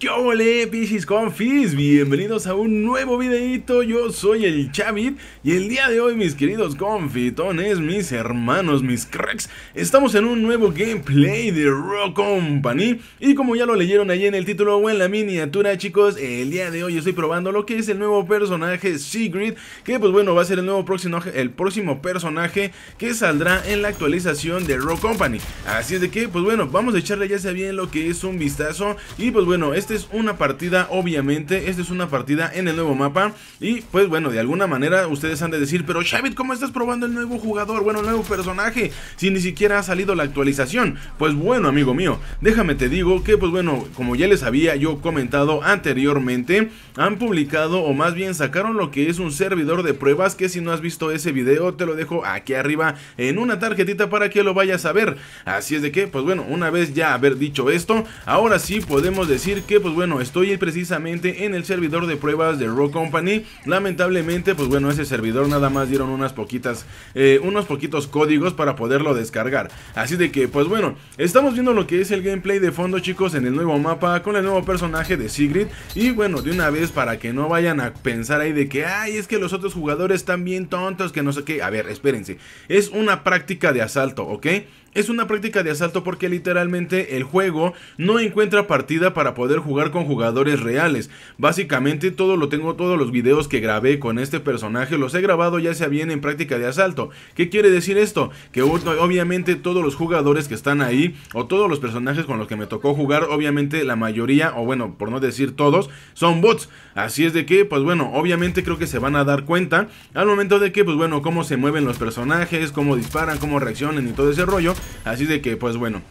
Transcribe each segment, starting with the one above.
¿Qué ole, Pichis Confis? Bienvenidos a un nuevo videito. Yo soy el Chavit y el día de hoy, mis queridos confitones, mis hermanos, mis cracks, estamos en un nuevo gameplay de Rock Company. Y como ya lo leyeron ahí en el título o en la miniatura, chicos, el día de hoy estoy probando lo que es el nuevo personaje Secret, que pues bueno, va a ser el nuevo próximo, el próximo personaje que saldrá en la actualización de Rock Company. Así es de que, pues bueno, vamos a echarle ya sea bien lo que es un vistazo. Y pues bueno, este es una partida, obviamente, esta es una partida en el nuevo mapa. Y pues bueno, de alguna manera ustedes han de decir, pero Shavit, ¿cómo estás probando el nuevo jugador? Bueno, el nuevo personaje, si ni siquiera ha salido la actualización. Pues bueno, amigo mío, déjame te digo que pues bueno, como ya les había yo comentado anteriormente, han publicado o más bien sacaron lo que es un servidor de pruebas que si no has visto ese video te lo dejo aquí arriba en una tarjetita para que lo vayas a ver. Así es de que, pues bueno, una vez ya haber dicho esto, ahora sí podemos decir que pues bueno, estoy precisamente en el servidor de pruebas de Rock Company. Lamentablemente pues bueno, ese servidor nada más dieron unas poquitas, eh, unos poquitos códigos para poderlo descargar. Así de que pues bueno, estamos viendo lo que es el gameplay de fondo chicos en el nuevo mapa con el nuevo personaje de Sigrid. Y bueno, de una vez para que no vayan a pensar ahí de que, ay, es que los otros jugadores están bien tontos, que no sé qué. A ver, espérense, es una práctica de asalto, ¿ok? Es una práctica de asalto porque literalmente el juego no encuentra partida para poder jugar con jugadores reales. Básicamente todo lo tengo, todos los videos que grabé con este personaje los he grabado ya sea bien en práctica de asalto. ¿Qué quiere decir esto? Que obviamente todos los jugadores que están ahí o todos los personajes con los que me tocó jugar, obviamente la mayoría, o bueno, por no decir todos, son bots. Así es de que, pues bueno, obviamente creo que se van a dar cuenta al momento de que, pues bueno, cómo se mueven los personajes, cómo disparan, cómo reaccionan y todo ese rollo. Así de que, pues bueno.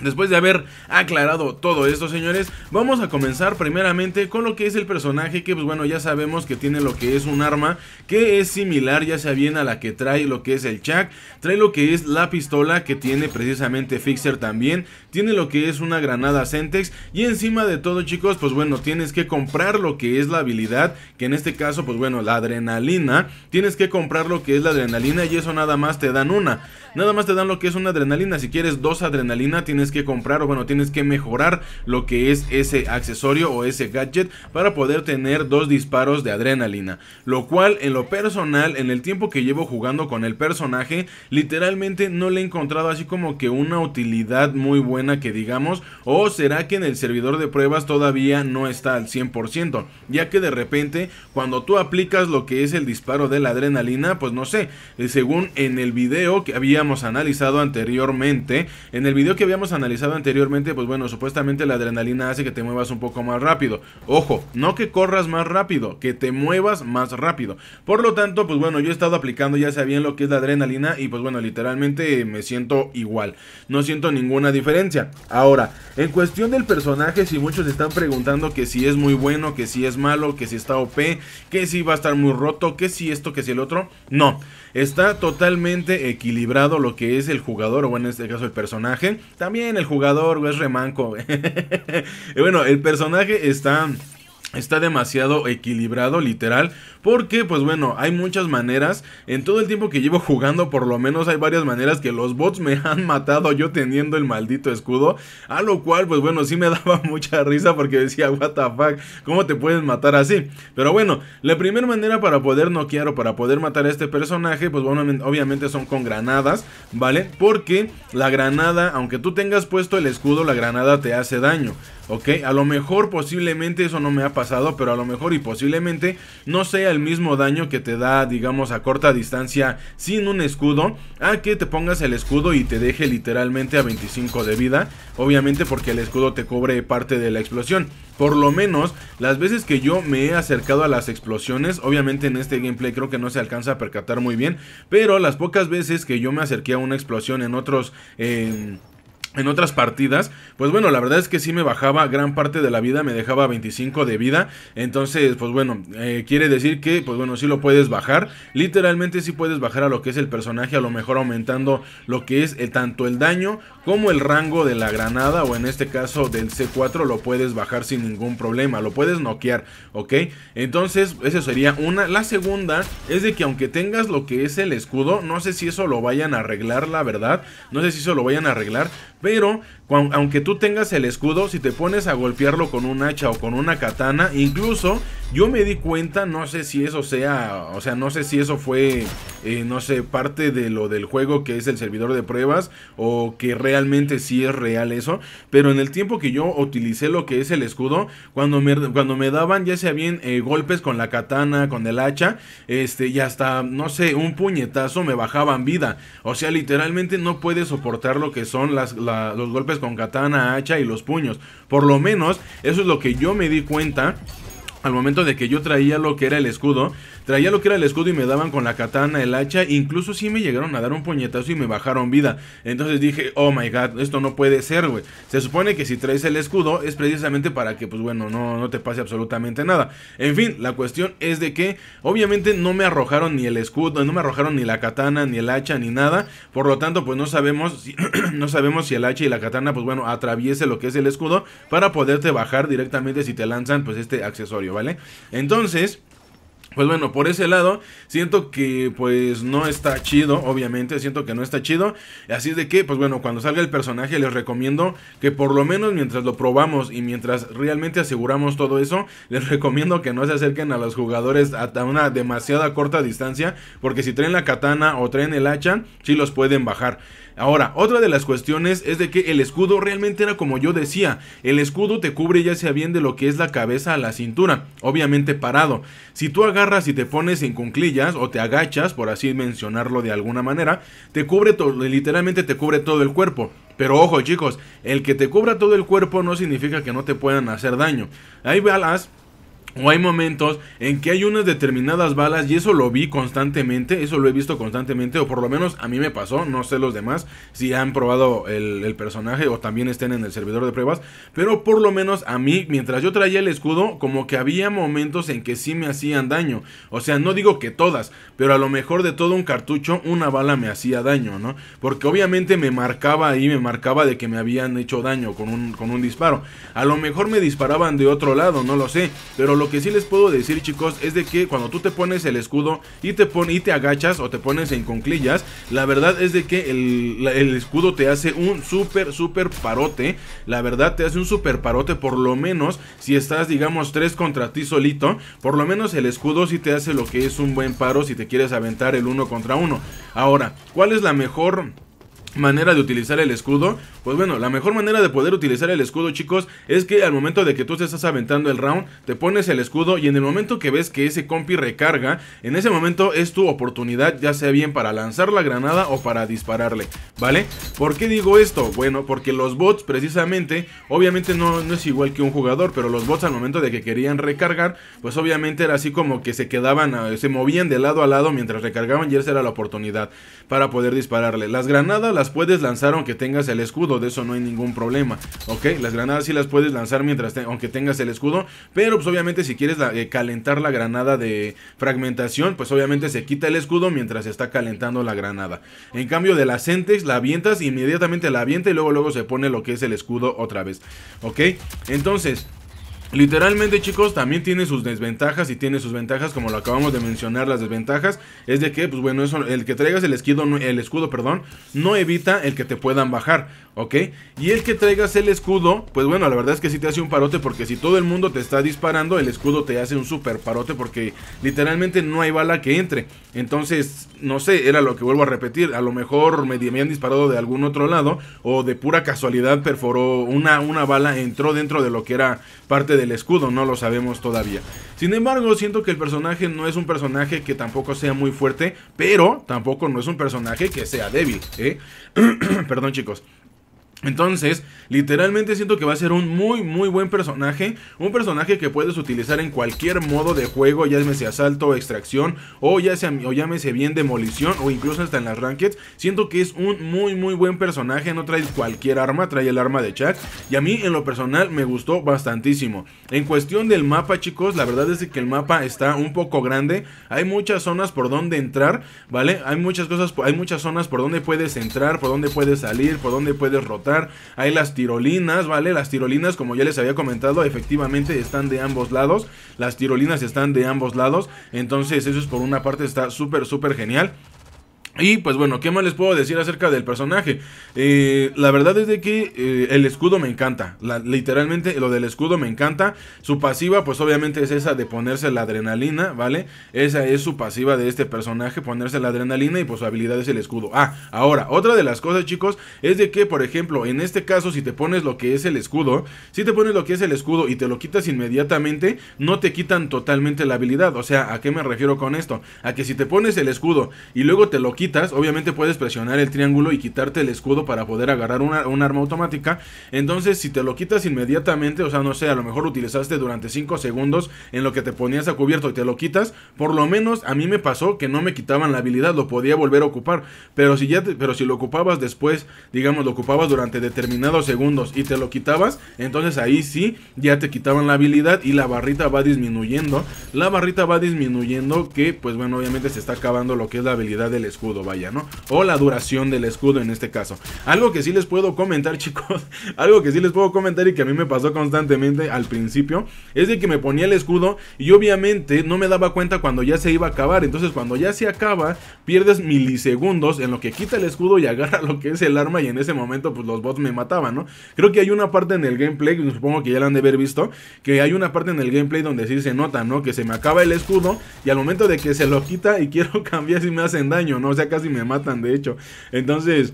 Después de haber aclarado todo esto, señores, vamos a comenzar primeramente con lo que es el personaje que, pues bueno, ya sabemos que tiene lo que es un arma que es similar, ya sea bien a la que trae lo que es el Chuck, trae lo que es la pistola que tiene precisamente Fixer también, tiene lo que es una granada Centex, y encima de todo, chicos, pues bueno, tienes que comprar lo que es la habilidad, que en este caso, pues bueno, la adrenalina, tienes que comprar lo que es la adrenalina y eso nada más te dan una, nada más te dan lo que es una adrenalina, si quieres dos adrenalina tienes que comprar o bueno, tienes que mejorar lo que es ese accesorio o ese gadget para poder tener dos disparos de adrenalina. Lo cual en lo personal, en el tiempo que llevo jugando con el personaje, literalmente no le he encontrado así como que una utilidad muy buena que digamos. O será que en el servidor de pruebas todavía no está al 100%, ya que de repente cuando tú aplicas lo que es el disparo de la adrenalina, pues no sé, eh, según en el video que habíamos analizado anteriormente, en el video que habíamos analizado, analizado anteriormente, pues bueno, supuestamente la adrenalina hace que te muevas un poco más rápido. Ojo, no que corras más rápido, que te muevas más rápido. Por lo tanto, pues bueno, yo he estado aplicando ya sabían lo que es la adrenalina y pues bueno, literalmente me siento igual. No siento ninguna diferencia. Ahora, en cuestión del personaje, si muchos están preguntando que si es muy bueno, que si es malo, que si está OP, que si va a estar muy roto, que si esto, que si el otro, no. Está totalmente equilibrado lo que es el jugador o en este caso el personaje. También el jugador, güey, es remanco, güey. bueno, el personaje está está demasiado equilibrado literal porque pues bueno hay muchas maneras en todo el tiempo que llevo jugando por lo menos hay varias maneras que los bots me han matado yo teniendo el maldito escudo a lo cual pues bueno sí me daba mucha risa porque decía what the fuck cómo te pueden matar así pero bueno la primera manera para poder noquear o para poder matar a este personaje pues obviamente son con granadas vale porque la granada aunque tú tengas puesto el escudo la granada te hace daño ¿ok? A lo mejor posiblemente eso no me ha pasado, pero a lo mejor y posiblemente no sea el mismo daño que te da, digamos, a corta distancia sin un escudo, a que te pongas el escudo y te deje literalmente a 25 de vida, obviamente porque el escudo te cubre parte de la explosión. Por lo menos, las veces que yo me he acercado a las explosiones, obviamente en este gameplay creo que no se alcanza a percatar muy bien, pero las pocas veces que yo me acerqué a una explosión en otros en otras partidas, pues bueno, la verdad es que sí me bajaba gran parte de la vida, me dejaba 25 de vida, entonces pues bueno, eh, quiere decir que pues bueno, sí lo puedes bajar, literalmente sí puedes bajar a lo que es el personaje, a lo mejor aumentando lo que es eh, tanto el daño como el rango de la granada o en este caso del C4 lo puedes bajar sin ningún problema, lo puedes noquear, ¿ok? Entonces eso sería una, la segunda es de que aunque tengas lo que es el escudo, no sé si eso lo vayan a arreglar, la verdad, no sé si eso lo vayan a arreglar, pero pero aunque tú tengas el escudo, si te pones a golpearlo con un hacha o con una katana, incluso yo me di cuenta, no sé si eso sea, o sea, no sé si eso fue, eh, no sé, parte de lo del juego que es el servidor de pruebas o que realmente sí es real eso, pero en el tiempo que yo utilicé lo que es el escudo, cuando me, cuando me daban ya sea bien eh, golpes con la katana, con el hacha, este, y hasta, no sé, un puñetazo me bajaban vida, o sea, literalmente no puedes soportar lo que son las los golpes con katana, hacha y los puños. Por lo menos, eso es lo que yo me di cuenta al momento de que yo traía lo que era el escudo, Traía lo que era el escudo y me daban con la katana, el hacha. Incluso sí me llegaron a dar un puñetazo y me bajaron vida. Entonces dije, oh my god, esto no puede ser, güey. Se supone que si traes el escudo es precisamente para que, pues bueno, no, no te pase absolutamente nada. En fin, la cuestión es de que obviamente no me arrojaron ni el escudo, no me arrojaron ni la katana, ni el hacha, ni nada. Por lo tanto, pues no sabemos no sabemos si el hacha y la katana, pues bueno, atraviese lo que es el escudo para poderte bajar directamente si te lanzan pues este accesorio, ¿vale? Entonces... Pues bueno, por ese lado, siento que pues no está chido, obviamente, siento que no está chido. Así de que, pues bueno, cuando salga el personaje les recomiendo que por lo menos mientras lo probamos y mientras realmente aseguramos todo eso, les recomiendo que no se acerquen a los jugadores a una demasiada corta distancia, porque si traen la katana o traen el hacha, sí los pueden bajar. Ahora, otra de las cuestiones es de que el escudo realmente era como yo decía, el escudo te cubre ya sea bien de lo que es la cabeza a la cintura, obviamente parado. Si tú agarras y te pones en cunclillas o te agachas, por así mencionarlo de alguna manera, te cubre todo, literalmente te cubre todo el cuerpo. Pero ojo chicos, el que te cubra todo el cuerpo no significa que no te puedan hacer daño. Hay balas o hay momentos en que hay unas determinadas balas y eso lo vi constantemente, eso lo he visto constantemente, o por lo menos a mí me pasó, no sé los demás si han probado el, personaje o también estén en el servidor de pruebas, pero por lo menos a mí, mientras yo traía el escudo, como que había momentos en que sí me hacían daño, o sea, no digo que todas, pero a lo mejor de todo un cartucho una bala me hacía daño, ¿no? Porque obviamente me marcaba ahí, me marcaba de que me habían hecho daño con un, con un disparo, a lo mejor me disparaban de otro lado, no lo sé, pero lo que sí les puedo decir, chicos, es de que cuando tú te pones el escudo y te, y te agachas o te pones en conclillas, la verdad es de que el, escudo te hace un súper, súper parote. La verdad te hace un súper parote, por lo menos si estás, digamos, tres contra ti solito. Por lo menos el escudo sí te hace lo que es un buen paro si te quieres aventar el uno contra uno. Ahora, ¿cuál es la mejor manera de utilizar el escudo, pues bueno, la mejor manera de poder utilizar el escudo, chicos, es que al momento de que tú te estás aventando el round, te pones el escudo y en el momento que ves que ese compi recarga, en ese momento es tu oportunidad, ya sea bien para lanzar la granada o para dispararle, ¿vale? ¿Por qué digo esto? Bueno, porque los bots precisamente, obviamente no, es igual que un jugador, pero los bots al momento de que querían recargar, pues obviamente era así como que se quedaban, ah, se movían de lado a lado mientras recargaban y esa era la oportunidad para poder dispararle. Las granadas las puedes lanzar aunque tengas el escudo, de eso no hay ningún problema, ¿ok? Las granadas Si las puedes lanzar mientras aunque tengas el escudo, pero pues obviamente si quieres eh, calentar la granada de fragmentación, pues obviamente se quita el escudo mientras se está calentando la granada. En cambio de las Sentex, la avientas, inmediatamente la avienta y luego luego se pone lo que es el escudo otra vez, ¿ok? Entonces... Literalmente chicos, también tiene sus desventajas y tiene sus ventajas, como lo acabamos de mencionar, las desventajas es de que, pues bueno, eso, el que traigas el escudo, el escudo, perdón, no evita el que te puedan bajar, ¿ok? Y el que traigas el escudo, pues bueno, la verdad es que sí te hace un parote, porque si todo el mundo te está disparando, el escudo te hace un super parote, porque literalmente no hay bala que entre. Entonces, no sé, era lo que vuelvo a repetir. A lo mejor me habían disparado de algún otro lado o de pura casualidad perforó una, una bala, entró dentro de lo que era parte del escudo, no lo sabemos todavía. Sin embargo, siento que el personaje no es un personaje que tampoco sea muy fuerte, pero tampoco no es un personaje que sea débil. ¿eh? Perdón chicos. Entonces, literalmente siento que va a ser un muy, muy buen personaje. Un personaje que puedes utilizar en cualquier modo de juego, ya sea asalto, extracción, o, ya sea, o llámese bien demolición, o incluso hasta en las rankings. Siento que es un muy, muy buen personaje. No trae cualquier arma, trae el arma de Chuck. Y a mí, en lo personal, me gustó bastantísimo. En cuestión del mapa, chicos, la verdad es que el mapa está un poco grande. Hay muchas zonas por donde entrar, ¿vale? Hay muchas cosas, hay muchas zonas por donde puedes entrar, por donde puedes salir, por donde puedes rotar hay las tirolinas, ¿vale? Las tirolinas, como ya les había comentado, efectivamente están de ambos lados. Las tirolinas están de ambos lados. Entonces eso es por una parte está súper, súper genial. Y pues bueno, ¿qué más les puedo decir acerca del personaje? Eh, la verdad es de que eh, el escudo me encanta. literalmente lo del escudo me encanta. Su pasiva pues obviamente es esa de ponerse la adrenalina, ¿vale? Esa es su pasiva de este personaje, ponerse la adrenalina y pues su habilidad es el escudo. Ah, ahora, otra de las cosas chicos es de que por ejemplo en este caso si te pones lo que es el escudo, si te pones lo que es el escudo y te lo quitas inmediatamente, no te quitan totalmente la habilidad. O sea, ¿a qué me refiero con esto? A que si te pones el escudo y luego te lo quitas, obviamente puedes presionar el triángulo y quitarte el escudo para poder agarrar una, un arma automática. Entonces, si te lo quitas inmediatamente, o sea, no sé, a lo mejor utilizaste durante 5 segundos en lo que te ponías a cubierto y te lo quitas, por lo menos a mí me pasó que no me quitaban la habilidad, lo podía volver a ocupar. Pero si ya pero si lo ocupabas después, digamos, lo ocupabas durante determinados segundos y te lo quitabas, entonces ahí sí ya te quitaban la habilidad y la barrita va disminuyendo. La barrita va disminuyendo que pues bueno, obviamente se está acabando lo que es la habilidad del escudo vaya, ¿no? O la duración del escudo en este caso. Algo que sí les puedo comentar, chicos, algo que sí les puedo comentar y que a mí me pasó constantemente al principio, es de que me ponía el escudo y obviamente no me daba cuenta cuando ya se iba a acabar. Entonces cuando ya se acaba, pierdes milisegundos en lo que quita el escudo y agarra lo que es el arma y en ese momento pues los bots me mataban, ¿no? Creo que hay una parte en el gameplay, supongo que ya la han de haber visto, que hay una parte en el gameplay donde sí se nota, ¿no? Que se me acaba el escudo y al momento de que se lo quita y quiero cambiar si me hacen daño, ¿no? sea, casi me matan, de hecho. Entonces...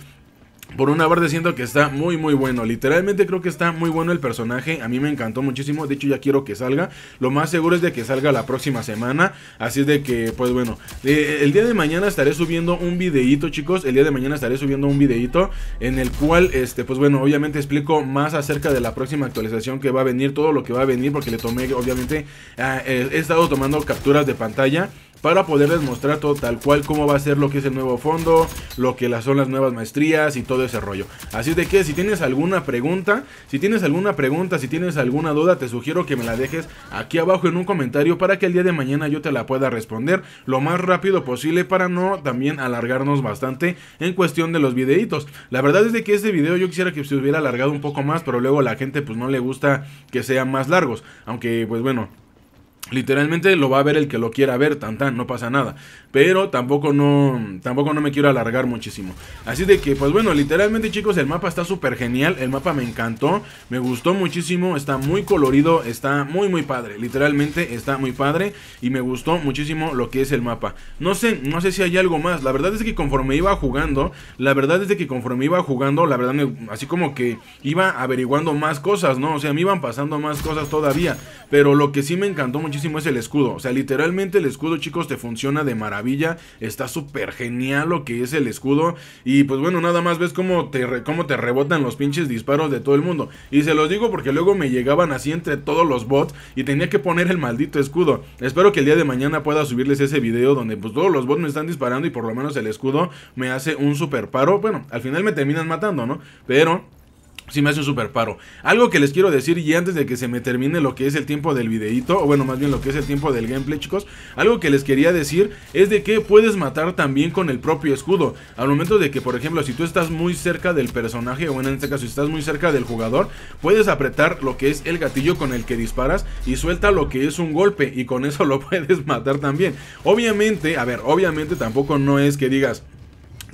Por una parte siento que está muy muy bueno, literalmente creo que está muy bueno el personaje, a mí me encantó muchísimo, de hecho ya quiero que salga, lo más seguro es de que salga la próxima semana, así es de que pues bueno, eh, el día de mañana estaré subiendo un videíto chicos, el día de mañana estaré subiendo un videíto en el cual este pues bueno, obviamente explico más acerca de la próxima actualización que va a venir, todo lo que va a venir porque le tomé obviamente, ah, eh, he estado tomando capturas de pantalla para poderles mostrar todo tal cual cómo va a ser lo que es el nuevo fondo, lo que son las nuevas maestrías y todo ese rollo. Así de que si tienes alguna pregunta, si tienes alguna pregunta, si tienes alguna duda, te sugiero que me la dejes aquí abajo en un comentario para que el día de mañana yo te la pueda responder lo más rápido posible para no también alargarnos bastante en cuestión de los videitos. La verdad es de que este video yo quisiera que se hubiera alargado un poco más, pero luego la gente pues no le gusta que sean más largos, aunque pues bueno, Literalmente lo va a ver el que lo quiera ver, tan tan, no pasa nada. Pero tampoco no, tampoco no me quiero alargar muchísimo. Así de que, pues bueno, literalmente chicos, el mapa está súper genial. El mapa me encantó, me gustó muchísimo, está muy colorido, está muy muy padre. Literalmente está muy padre y me gustó muchísimo lo que es el mapa. No sé, no sé si hay algo más. La verdad es que conforme iba jugando, la verdad es que conforme iba jugando, la verdad así como que iba averiguando más cosas, ¿no? O sea, me iban pasando más cosas todavía. Pero lo que sí me encantó muchísimo muchísimo es el escudo. O sea, literalmente el escudo, chicos, te funciona de maravilla. Está súper genial lo que es el escudo. Y pues bueno, nada más ves cómo te, te rebotan los pinches disparos de todo el mundo. Y se los digo porque luego me llegaban así entre todos los bots y tenía que poner el maldito escudo. Espero que el día de mañana pueda subirles ese video donde pues todos los bots me están disparando y por lo menos el escudo me hace un super paro. Bueno, al final me terminan matando, ¿no? Pero... Si me hace un super paro. Algo que les quiero decir y antes de que se me termine lo que es el tiempo del videito, o bueno, más bien lo que es el tiempo del gameplay, chicos, algo que les quería decir es de que puedes matar también con el propio escudo. Al momento de que, por ejemplo, si tú estás muy cerca del personaje, o bueno, en este caso, si estás muy cerca del jugador, puedes apretar lo que es el gatillo con el que disparas y suelta lo que es un golpe y con eso lo puedes matar también. Obviamente, a ver, obviamente tampoco no es que digas...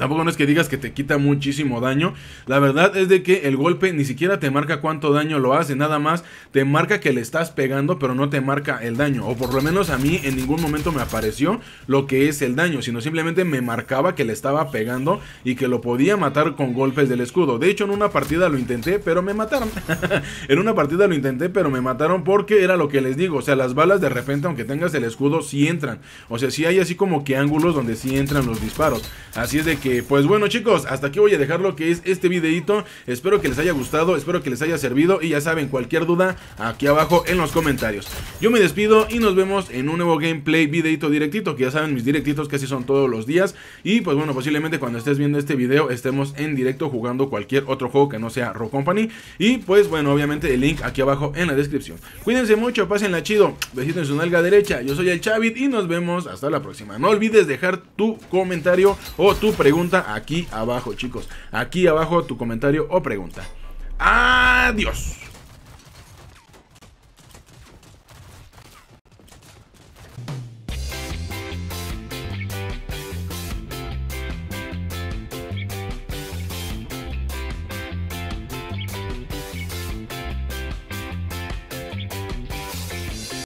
Tampoco no es que digas que te quita muchísimo daño. La verdad es de que el golpe ni siquiera te marca cuánto daño lo hace. Nada más te marca que le estás pegando, pero no te marca el daño. O por lo menos a mí en ningún momento me apareció lo que es el daño. Sino simplemente me marcaba que le estaba pegando y que lo podía matar con golpes del escudo. De hecho en una partida lo intenté, pero me mataron. en una partida lo intenté, pero me mataron porque era lo que les digo. O sea, las balas de repente, aunque tengas el escudo, sí entran. O sea, sí hay así como que ángulos donde sí entran los disparos. Así es de que pues bueno chicos, hasta aquí voy a dejar lo que es este videito. Espero que les haya gustado, espero que les haya servido y ya saben, cualquier duda aquí abajo en los comentarios. Yo me despido y nos vemos en un nuevo gameplay videito directito, que ya saben, mis directitos casi son todos los días. Y pues bueno, posiblemente cuando estés viendo este video estemos en directo jugando cualquier otro juego que no sea Rock Company. Y pues bueno, obviamente el link aquí abajo en la descripción. Cuídense mucho, pásenla chido, besito en su nalga derecha. Yo soy el Chavit y nos vemos hasta la próxima. No olvides dejar tu comentario o tu pregunta aquí abajo, chicos. Aquí abajo tu comentario o pregunta. Adiós.